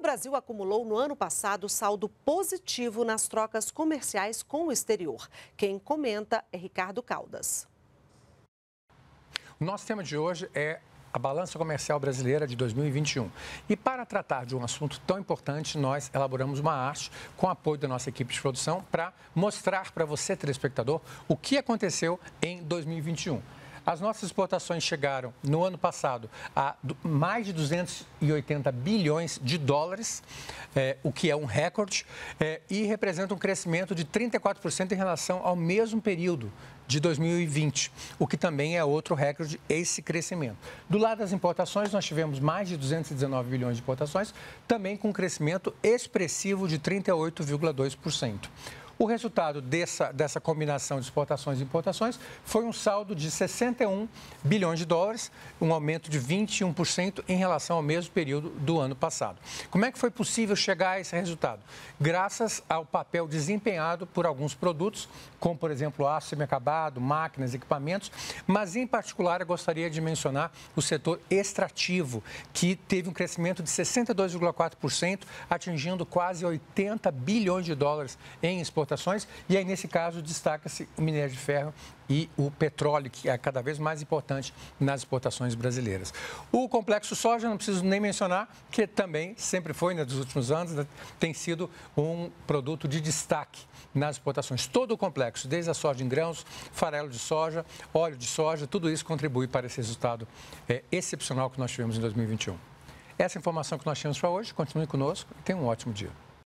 o Brasil acumulou no ano passado saldo positivo nas trocas comerciais com o exterior. Quem comenta é Ricardo Caldas. O nosso tema de hoje é a balança comercial brasileira de 2021. E para tratar de um assunto tão importante, nós elaboramos uma arte com apoio da nossa equipe de produção para mostrar para você, telespectador, o que aconteceu em 2021. As nossas exportações chegaram no ano passado a mais de 280 bilhões de dólares, é, o que é um recorde, é, e representa um crescimento de 34% em relação ao mesmo período de 2020, o que também é outro recorde, esse crescimento. Do lado das importações, nós tivemos mais de 219 bilhões de importações, também com um crescimento expressivo de 38,2%. O resultado dessa, dessa combinação de exportações e importações foi um saldo de 61 bilhões de dólares, um aumento de 21% em relação ao mesmo período do ano passado. Como é que foi possível chegar a esse resultado? Graças ao papel desempenhado por alguns produtos, como por exemplo aço semiacabado, máquinas, equipamentos, mas em particular eu gostaria de mencionar o setor extrativo, que teve um crescimento de 62,4%, atingindo quase 80 bilhões de dólares em exportações exportações. E aí, nesse caso, destaca-se o minério de ferro e o petróleo, que é cada vez mais importante nas exportações brasileiras. O complexo soja, não preciso nem mencionar, que também sempre foi, nos né, últimos anos, né, tem sido um produto de destaque nas exportações. Todo o complexo, desde a soja em grãos, farelo de soja, óleo de soja, tudo isso contribui para esse resultado é, excepcional que nós tivemos em 2021. Essa informação que nós tínhamos para hoje, continue conosco e tenha um ótimo dia.